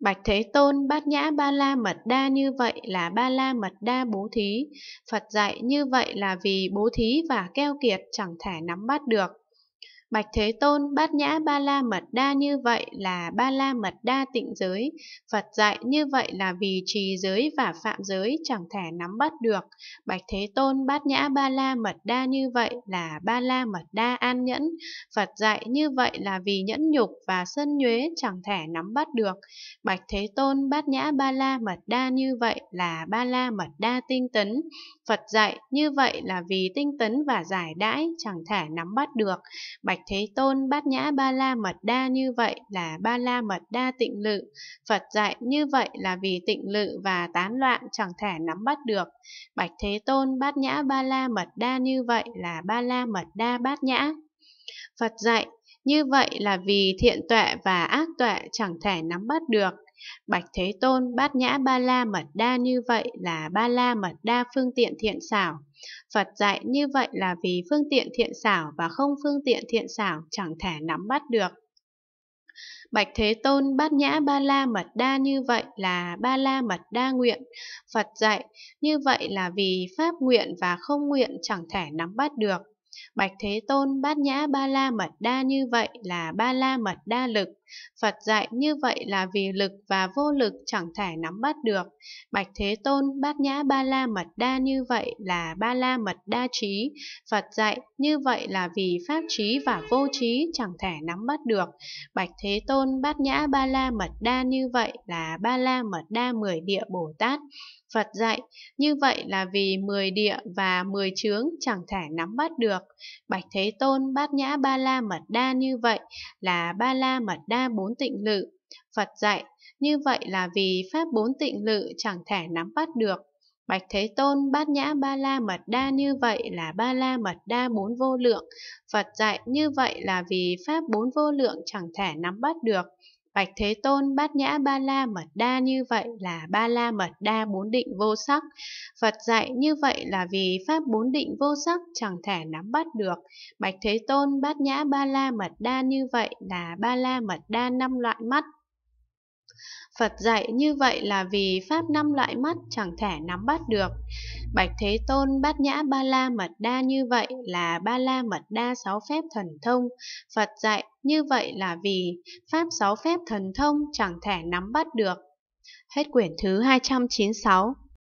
Bạch Thế Tôn bát nhã ba la mật đa như vậy là ba la mật đa bố thí. Phật dạy như vậy là vì bố thí và keo kiệt chẳng thể nắm bắt được. Bạch Thế Tôn bát nhã ba la mật đa như vậy là ba la mật đa tịnh giới, Phật dạy như vậy là vì trì giới và phạm giới chẳng thể nắm bắt được. Bạch Thế Tôn bát nhã ba la mật đa như vậy là ba la mật đa an nhẫn, Phật dạy như vậy là vì nhẫn nhục và sân nhuế chẳng thể nắm bắt được. Bạch Thế Tôn bát nhã ba la mật đa như vậy là ba la mật đa tinh tấn, Phật dạy như vậy là vì tinh tấn và giải đãi chẳng thể nắm bắt được. Bạch Bạch Thế Tôn bát nhã ba la mật đa như vậy là ba la mật đa tịnh lự. Phật dạy như vậy là vì tịnh lự và tán loạn chẳng thể nắm bắt được. Bạch Thế Tôn bát nhã ba la mật đa như vậy là ba la mật đa bát nhã. Phật dạy, như vậy là vì thiện tuệ và ác tuệ chẳng thể nắm bắt được. Bạch Thế Tôn bát nhã ba la mật đa như vậy là ba la mật đa phương tiện thiện xảo. Phật dạy như vậy là vì phương tiện thiện xảo và không phương tiện thiện xảo chẳng thể nắm bắt được. Bạch Thế Tôn bát nhã ba la mật đa như vậy là ba la mật đa nguyện. Phật dạy như vậy là vì pháp nguyện và không nguyện chẳng thể nắm bắt được. Bạch Thế Tôn bát nhã ba la mật đa như vậy là ba la mật đa lực, Phật dạy như vậy là vì lực và vô lực chẳng thể nắm bắt được. Bạch Thế Tôn bát nhã ba la mật đa như vậy là ba la mật đa trí. Phật dạy như vậy là vì pháp trí và vô trí chẳng thể nắm bắt được. Bạch Thế Tôn bát nhã ba la mật đa như vậy là ba la mật đa mười địa Bồ Tát. Phật dạy, như vậy là vì mười địa và mười chướng chẳng thể nắm bắt được. Bạch Thế Tôn bát nhã ba la mật đa như vậy là ba la mật đa đa bốn tịnh lự. Phật dạy, như vậy là vì pháp bốn tịnh lự chẳng thể nắm bắt được. Bạch Thế Tôn bát nhã ba la mật đa như vậy là ba la mật đa bốn vô lượng. Phật dạy như vậy là vì pháp bốn vô lượng chẳng thể nắm bắt được. Bạch Thế Tôn bát nhã ba la mật đa như vậy là ba la mật đa bốn định vô sắc. Phật dạy như vậy là vì pháp bốn định vô sắc chẳng thể nắm bắt được. Bạch Thế Tôn bát nhã ba la mật đa như vậy là ba la mật đa năm loại mắt Phật dạy như vậy là vì pháp năm loại mắt chẳng thể nắm bắt được. Bạch Thế Tôn bát nhã ba la mật đa như vậy là ba la mật đa sáu phép thần thông. Phật dạy như vậy là vì pháp sáu phép thần thông chẳng thể nắm bắt được. Hết quyển thứ 296